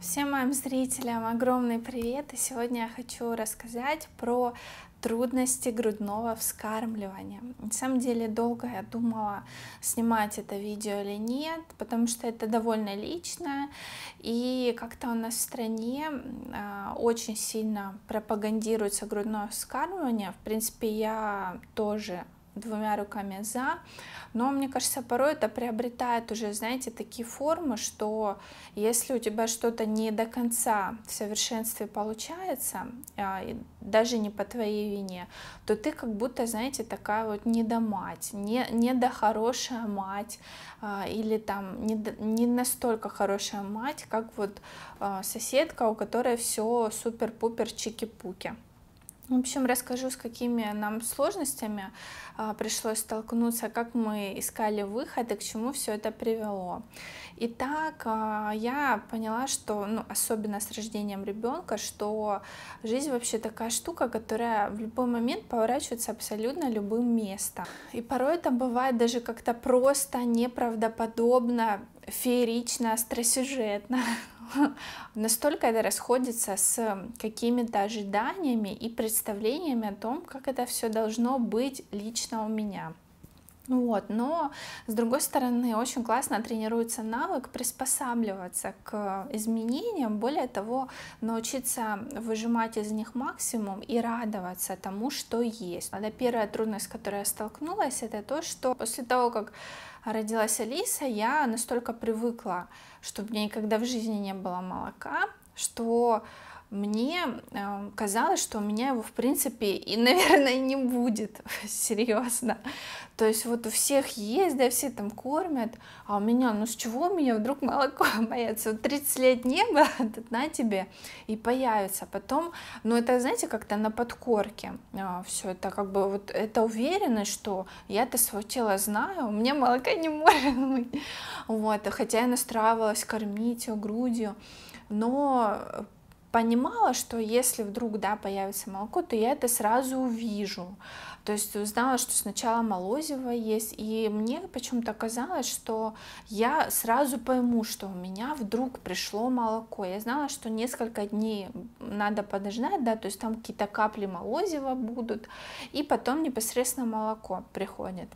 Всем моим зрителям огромный привет! И сегодня я хочу рассказать про трудности грудного вскармливания. На самом деле долго я думала, снимать это видео или нет, потому что это довольно личное, и как-то у нас в стране а, очень сильно пропагандируется грудное вскармливание. В принципе, я тоже двумя руками за. Но мне кажется, порой это приобретает уже, знаете, такие формы, что если у тебя что-то не до конца в совершенстве получается, а, даже не по твоей вине, то ты как будто, знаете, такая вот недомать, не, недохорошая мать а, или там не, не настолько хорошая мать, как вот а, соседка, у которой все супер-пупер чики-пуки. Ну, в общем, расскажу, с какими нам сложностями а, пришлось столкнуться, как мы искали выход и к чему все это привело. Итак, а, я поняла, что, ну, особенно с рождением ребенка, что жизнь вообще такая штука, которая в любой момент поворачивается абсолютно любым местом. И порой это бывает даже как-то просто, неправдоподобно, феерично, остросюжетно. настолько это расходится с какими-то ожиданиями и представлениями о том, как это все должно быть лично у меня. Ну вот, но с другой стороны, очень классно тренируется навык приспосабливаться к изменениям, более того, научиться выжимать из них максимум и радоваться тому, что есть. Это первая трудность, с которой я столкнулась, это то, что после того, как родилась Алиса, я настолько привыкла, чтобы у никогда в жизни не было молока, что мне э, казалось, что у меня его, в принципе, и, наверное, не будет, серьезно. То есть вот у всех есть, да, все там кормят, а у меня, ну с чего у меня вдруг молоко появится? Вот 30 лет не было, тут на тебе, и появится. Потом, ну это, знаете, как-то на подкорке э, все это, как бы вот это уверенность, что я-то свое тело знаю, у меня молока не может быть. Вот, хотя я настраивалась кормить ее грудью, но понимала, что если вдруг, да, появится молоко, то я это сразу увижу. То есть узнала, что сначала молозиво есть, и мне почему-то казалось, что я сразу пойму, что у меня вдруг пришло молоко. Я знала, что несколько дней надо подождать, да, то есть там какие-то капли молозива будут, и потом непосредственно молоко приходит.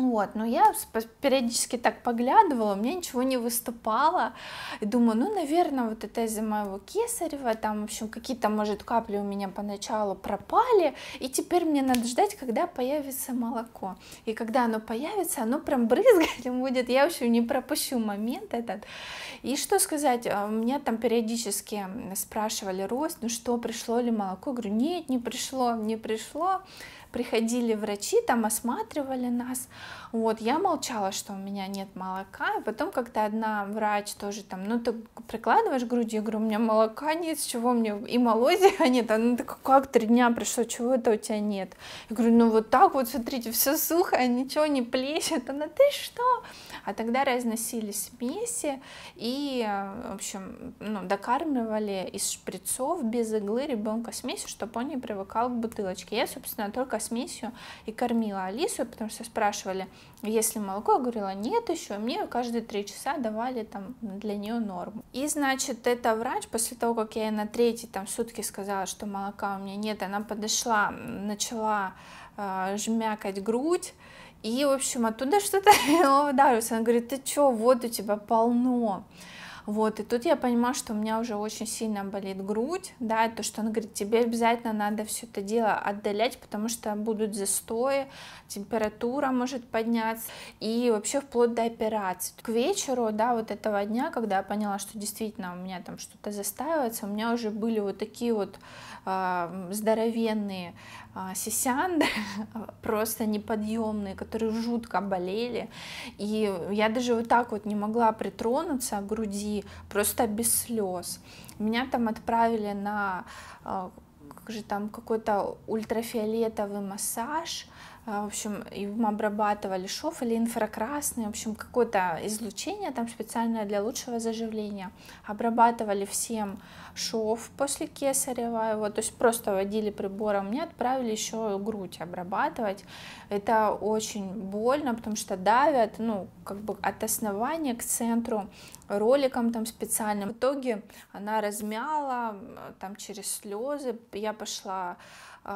Вот, но я периодически так поглядывала, мне ничего не выступало. И думаю, ну, наверное, вот это из-за моего кесарева, там, в общем, какие-то, может, капли у меня поначалу пропали, и теперь мне надо ждать, когда появится молоко. И когда оно появится, оно прям брызгать будет, я, в общем, не пропущу момент этот. И что сказать, а, меня там периодически спрашивали рост, ну что, пришло ли молоко? Я говорю, нет, не пришло, не пришло приходили врачи, там осматривали нас, вот, я молчала, что у меня нет молока, и потом как-то одна врач тоже там, ну ты прикладываешь грудью, я говорю, у меня молока нет, с чего мне и молозия а нет, она а ну, такая, как три дня пришло, чего это у тебя нет? Я говорю, ну вот так вот, смотрите, все сухое, ничего не плещет, она, ты что? А тогда разносились смеси и, в общем, ну, докармливали из шприцов без иглы ребенка смесью, чтобы он не привыкал к бутылочке. Я, собственно, только смесью и кормила Алису, потому что спрашивали, если молоко, я говорила, нет еще, мне каждые три часа давали там для нее норму. И, значит, эта врач, после того, как я на третий там сутки сказала, что молока у меня нет, она подошла, начала э, жмякать грудь, и, в общем, оттуда что-то лило Она говорит, ты чё, вот у тебя полно. Вот, и тут я понимаю, что у меня уже очень сильно болит грудь, да, и то, что он говорит, тебе обязательно надо все это дело отдалять, потому что будут застои, температура может подняться, и вообще вплоть до операции. К вечеру, да, вот этого дня, когда я поняла, что действительно у меня там что-то застаивается, у меня уже были вот такие вот э, здоровенные а, сесянды просто неподъемные, которые жутко болели. И я даже вот так вот не могла притронуться к груди, просто без слез. Меня там отправили на а, как же там какой-то ультрафиолетовый массаж, а, в общем, им обрабатывали шов или инфракрасный, в общем, какое-то излучение там специальное для лучшего заживления. Обрабатывали всем шов после кесарева, его, то есть просто водили прибором. Мне отправили еще грудь обрабатывать. Это очень больно, потому что давят, ну, как бы от основания к центру роликом там специальным. В итоге она размяла э, там через слезы. Я пошла э,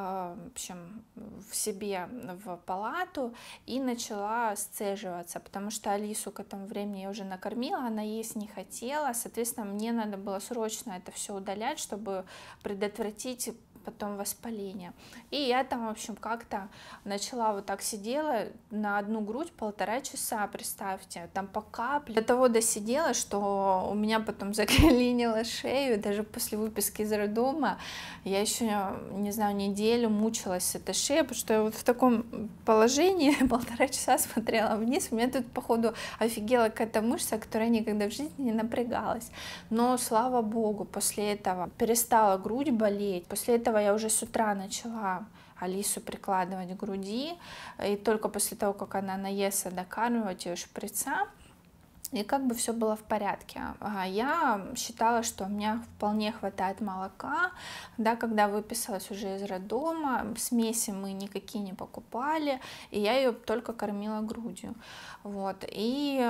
в общем, в себе в палату и начала сцеживаться, потому что Алису к этому времени я уже накормила, она есть не хотела, соответственно, мне надо было срочно это все удалять, чтобы предотвратить потом воспаление. И я там, в общем, как-то начала вот так сидела на одну грудь полтора часа, представьте, там по капле. До того досидела, что у меня потом заклинило шею, даже после выписки из роддома я еще, не знаю, неделю мучилась этой шеей, потому что я вот в таком положении полтора часа смотрела вниз, у меня тут, походу, офигела какая-то мышца, которая никогда в жизни не напрягалась. Но, слава богу, после этого перестала грудь болеть, после этого этого я уже с утра начала Алису прикладывать к груди, и только после того, как она наестся, докармливать ее шприцам, и как бы все было в порядке. А, я считала, что у меня вполне хватает молока, да, когда выписалась уже из роддома, смеси мы никакие не покупали, и я ее только кормила грудью, вот, и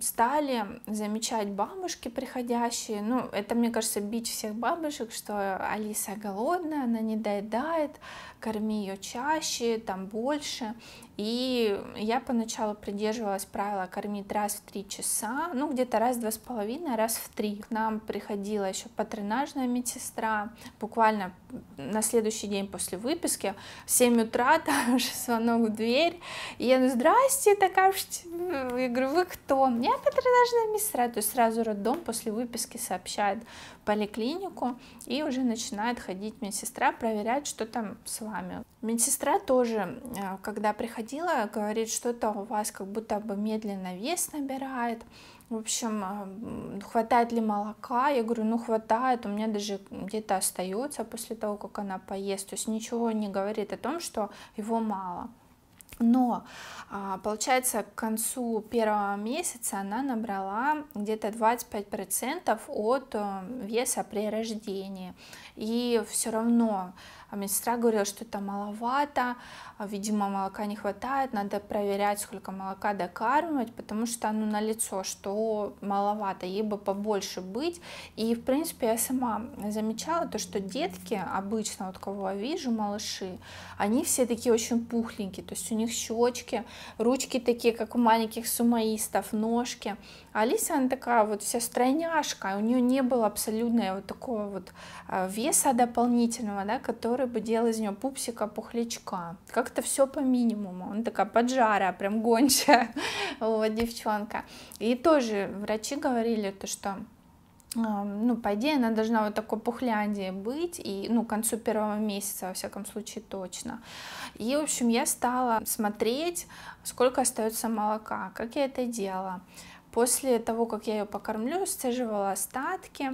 стали замечать бабушки приходящие, ну, это, мне кажется, бич всех бабушек, что Алиса голодная, она не доедает, корми ее чаще, там, больше, и я поначалу придерживалась правила кормить раз в три часа, ну где-то раз в два с половиной, раз в три. К нам приходила еще патронажная медсестра, буквально на следующий день после выписки, в 7 утра, там уже звонок в дверь, и я, ну здрасте, такая, я говорю, вы кто? Я патронажная медсестра, то есть сразу роддом после выписки сообщает поликлинику, и уже начинает ходить медсестра, проверять, что там с вами. Медсестра тоже, э, когда приходила, говорит, что-то у вас как будто бы медленно вес набирает, в общем, э, хватает ли молока? Я говорю, ну хватает, у меня даже где-то остается после того, как она поест. То есть ничего не говорит о том, что его мало. Но а, получается, к концу первого месяца она набрала где-то 25% от э, веса при рождении. И все равно а медсестра говорила, что это маловато, а, видимо, молока не хватает, надо проверять, сколько молока докармливать, потому что оно ну, на лицо, что маловато, ей бы побольше быть. И, в принципе, я сама замечала то, что детки, обычно, вот кого я вижу, малыши, они все такие очень пухленькие, то есть у них щечки, ручки такие, как у маленьких сумоистов, ножки. А Алиса, она такая вот вся стройняшка, у нее не было абсолютно вот такого вот а, веса дополнительного, да, который который бы делал из нее пупсика пухлячка. Как-то все по минимуму. Он такая поджара, прям гончая вот, девчонка. И тоже врачи говорили, то, что а, ну, по идее, она должна вот такой пухляндии быть, и, ну, к концу первого месяца, во всяком случае, точно. И, в общем, я стала смотреть, сколько остается молока, как я это делала. После того, как я ее покормлю, сцеживала остатки,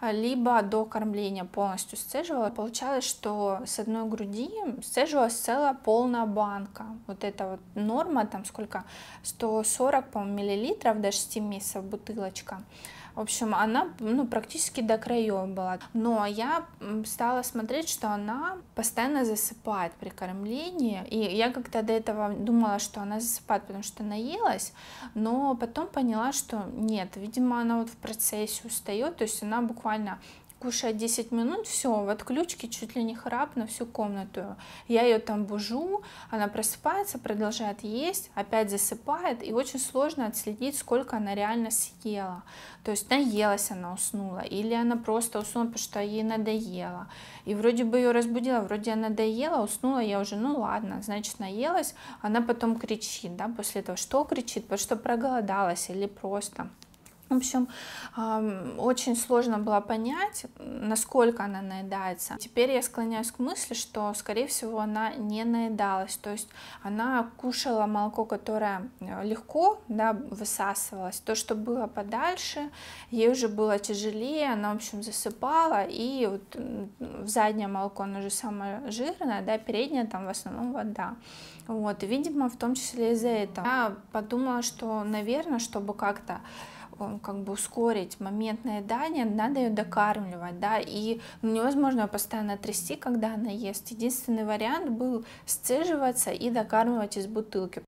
а, либо до кормления полностью сцеживала. Получалось, что с одной груди сцеживалась целая полная банка. Вот это вот норма, там сколько, 140, по миллилитров до 6 месяцев бутылочка. В общем, она ну, практически до краев была. Но я стала смотреть, что она постоянно засыпает при кормлении. И я как-то до этого думала, что она засыпает, потому что наелась. Но потом поняла, что нет, видимо, она вот в процессе устает. То есть она буквально кушает 10 минут, все, в отключке чуть ли не храп на всю комнату. Я ее там бужу, она просыпается, продолжает есть, опять засыпает, и очень сложно отследить, сколько она реально съела. То есть наелась она, уснула, или она просто уснула, потому что ей надоело. И вроде бы ее разбудила, вроде она доела, уснула, я уже, ну ладно, значит наелась, она потом кричит, да, после этого, что кричит, потому что проголодалась или просто. В общем, очень сложно было понять, насколько она наедается. Теперь я склоняюсь к мысли, что, скорее всего, она не наедалась. То есть она кушала молоко, которое э, легко да, высасывалось. То, что было подальше, ей уже было тяжелее, она, в общем, засыпала. И вот заднее молоко, оно же самое жирное, да, переднее там в основном вода. Вот, видимо, в том числе из-за этого. Я подумала, что, наверное, чтобы как-то как бы ускорить моментное дание, надо ее докармливать, да, и невозможно ее постоянно трясти, когда она ест. Единственный вариант был сцеживаться и докармливать из бутылки.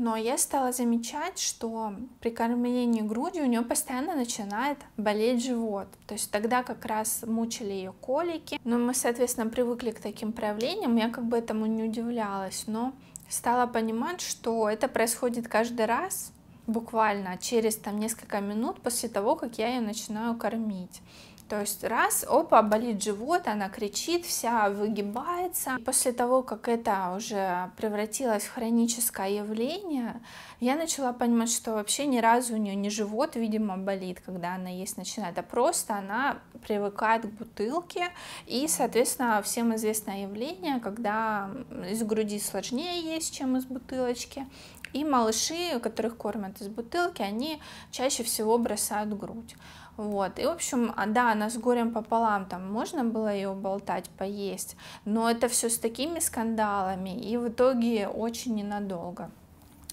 Но я стала замечать, что при кормлении грудью у нее постоянно начинает болеть живот. То есть тогда как раз мучили ее колики. Но мы, соответственно, привыкли к таким проявлениям. Я как бы этому не удивлялась. Но Стала понимать, что это происходит каждый раз, буквально через там несколько минут после того, как я ее начинаю кормить. То есть раз, опа, болит живот, она кричит, вся выгибается. После того, как это уже превратилось в хроническое явление, я начала понимать, что вообще ни разу у нее не живот, видимо, болит, когда она есть начинает, а просто она привыкает к бутылке. И, соответственно, всем известное явление, когда из груди сложнее есть, чем из бутылочки. И малыши, которых кормят из бутылки, они чаще всего бросают грудь. Вот. И, в общем, а, да, она с горем пополам, там можно было ее болтать, поесть, но это все с такими скандалами, и в итоге очень ненадолго.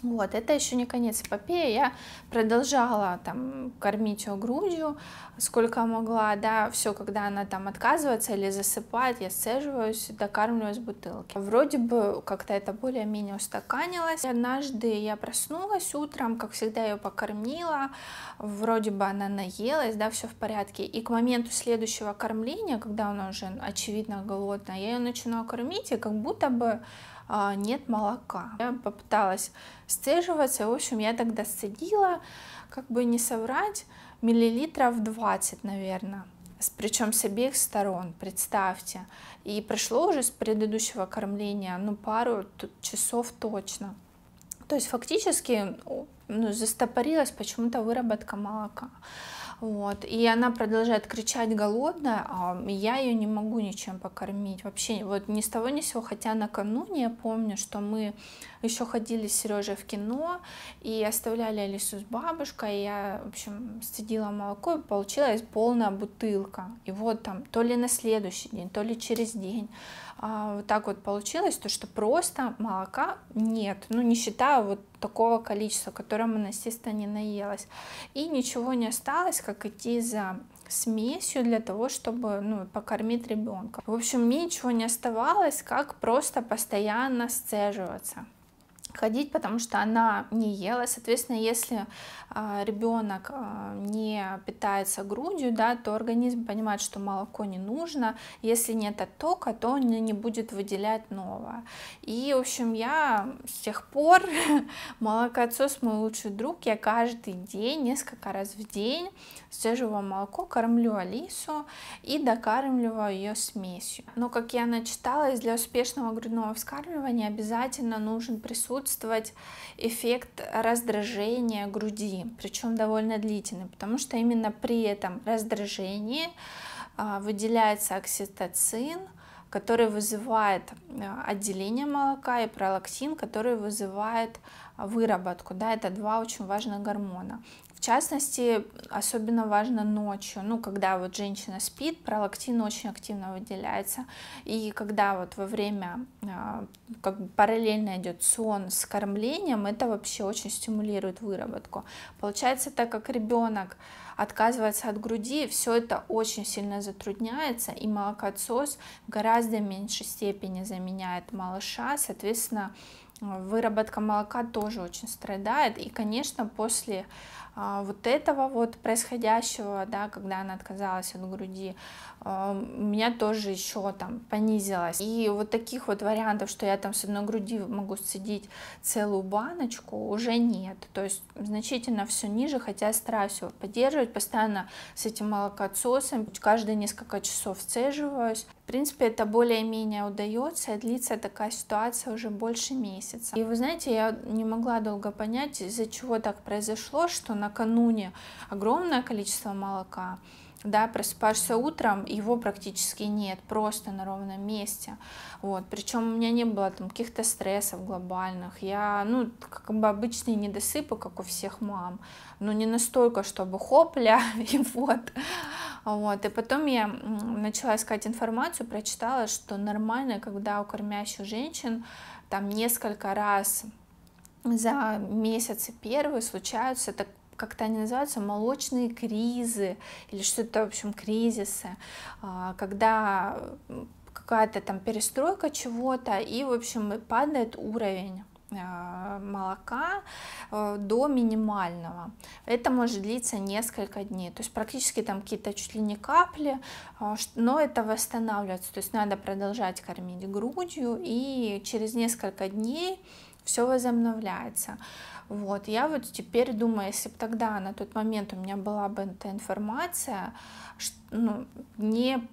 Вот, это еще не конец эпопеи, я продолжала там кормить ее грудью, сколько могла, да, все, когда она там отказывается или засыпает, я сцеживаюсь, докармливаю с бутылки. Вроде бы как-то это более-менее устаканилось. Однажды я проснулась утром, как всегда ее покормила, вроде бы она наелась, да, все в порядке, и к моменту следующего кормления, когда она уже очевидно голодная, я ее начинаю кормить, и как будто бы а, нет молока. Я попыталась сцеживаться, и, в общем, я тогда сцедила, как бы не соврать, миллилитров 20, наверное причем с обеих сторон, представьте. И прошло уже с предыдущего кормления, ну, пару часов точно. То есть фактически ну, застопорилась почему-то выработка молока. Вот. И она продолжает кричать голодная, а я ее не могу ничем покормить. Вообще вот ни с того ни с сего, хотя накануне я помню, что мы еще ходили с Сережей в кино и оставляли Алису с бабушкой, и я, в общем, стыдила молоко, и получилась полная бутылка. И вот там то ли на следующий день, то ли через день. А, вот так вот получилось, то что просто молока нет, ну не считая вот такого количества, которое моносиста не наелась. И ничего не осталось, как идти за смесью для того, чтобы ну, покормить ребенка. В общем, мне ничего не оставалось, как просто постоянно сцеживаться ходить, потому что она не ела. Соответственно, если э, а, ребенок э, а, не питается грудью, да, то организм понимает, что молоко не нужно. Если нет оттока, то он не будет выделять новое. И, в общем, я с тех пор молокоотсос мой лучший друг. Я каждый день, несколько раз в день свежего молоко кормлю Алису и докармливаю ее смесью. Но, как я начиталась, для успешного грудного вскармливания обязательно нужен присутствие присутствовать эффект раздражения груди, причем довольно длительный, потому что именно при этом раздражении а, выделяется окситоцин – который вызывает э, отделение молока, и пролактин, который вызывает э, выработку. Да, это два очень важных гормона. В частности, особенно важно ночью, ну, когда вот женщина спит, пролактин очень активно выделяется, и когда вот во время, э, как бы параллельно идет сон с кормлением, это вообще очень стимулирует выработку. Получается, так как ребенок отказывается от груди, все это очень сильно затрудняется, и молокоотсос в гораздо меньшей степени заменяет малыша, соответственно, выработка молока тоже очень страдает. И, конечно, после а, вот этого вот происходящего, да, когда она отказалась от груди, а, у меня тоже еще там понизилось. И вот таких вот вариантов, что я там с одной груди могу сцедить целую баночку, уже нет. То есть значительно все ниже, хотя я стараюсь его поддерживать постоянно с этим молокоотсосом. Каждые несколько часов сцеживаюсь. В принципе, это более-менее удается, и длится такая ситуация уже больше месяца. И вы знаете, я не могла долго понять, из-за чего так произошло, что накануне огромное количество молока, да, просыпаешься утром, его практически нет, просто на ровном месте, вот, причем у меня не было там каких-то стрессов глобальных, я, ну, как бы обычные недосыпы, как у всех мам, но не настолько, чтобы хопля, и вот, вот. И потом я начала искать информацию, прочитала, что нормально, когда у кормящих женщин там несколько раз за месяцы первые случаются так как-то они называются, молочные кризы или что-то, в общем, кризисы, а, когда какая-то там перестройка чего-то, и, в общем, падает уровень Э, молока э, до минимального. Это может длиться несколько дней, то есть практически там какие-то чуть ли не капли, э, но это восстанавливается, то есть надо продолжать кормить грудью и через несколько дней все возобновляется. Вот, я вот теперь думаю, если бы тогда на тот момент у меня была бы эта информация, ну, не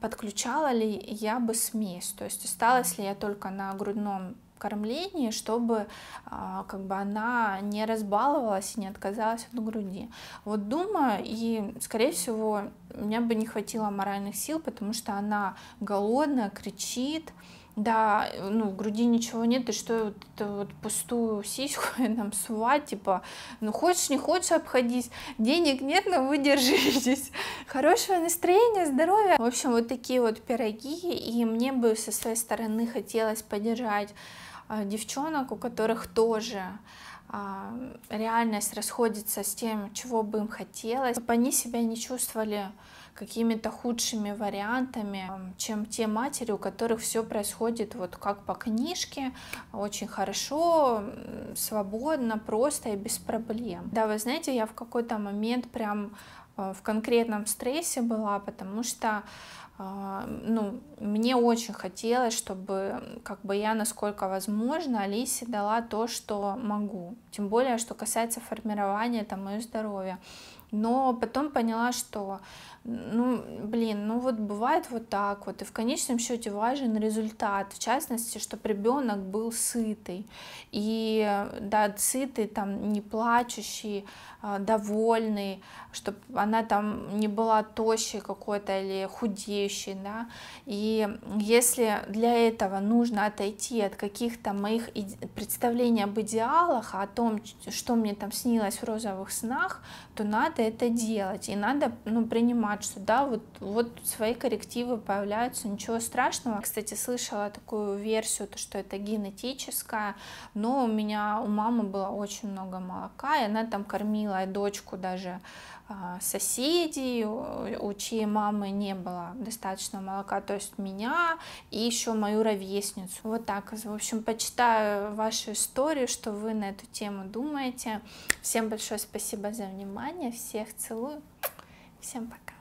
подключала ли я бы смесь, то есть осталась ли я только на грудном кормлении, чтобы а, как бы она не разбаловалась и не отказалась от груди. Вот думаю, и, скорее всего, меня бы не хватило моральных сил, потому что она голодная, кричит, да, ну, в груди ничего нет, и что вот эту вот пустую сиську нам сувать, типа, ну, хочешь, не хочешь, обходись, денег нет, но выдержитесь. Хорошего настроения, здоровья. В общем, вот такие вот пироги, и мне бы со своей стороны хотелось поддержать а, девчонок, у которых тоже а, реальность расходится с тем, чего бы им хотелось, чтобы они себя не чувствовали какими-то худшими вариантами, чем те матери, у которых все происходит вот как по книжке, очень хорошо, свободно, просто и без проблем. Да, вы знаете, я в какой-то момент прям а, в конкретном стрессе была, потому что а, ну, мне очень хотелось, чтобы как бы я, насколько возможно, Алисе дала то, что могу. Тем более, что касается формирования там, моего здоровья но потом поняла, что, ну, блин, ну вот бывает вот так вот, и в конечном счете важен результат, в частности, чтобы ребенок был сытый, и, да, сытый, там, не плачущий, а, довольный, чтобы она там не была тощей какой-то или худеющей, да, и если для этого нужно отойти от каких-то моих представлений об идеалах, о том, что мне там снилось в розовых снах, то надо это делать, и надо ну, принимать, что да, вот, вот свои коррективы появляются, ничего страшного. Кстати, слышала такую версию, то, что это генетическое, но у меня у мамы было очень много молока, и она там кормила дочку даже а, соседей, у чьей мамы не было достаточно молока, то есть меня и еще мою ровесницу. Вот так, в общем, почитаю вашу историю, что вы на эту тему думаете. Всем большое спасибо за внимание, всех целую, всем пока.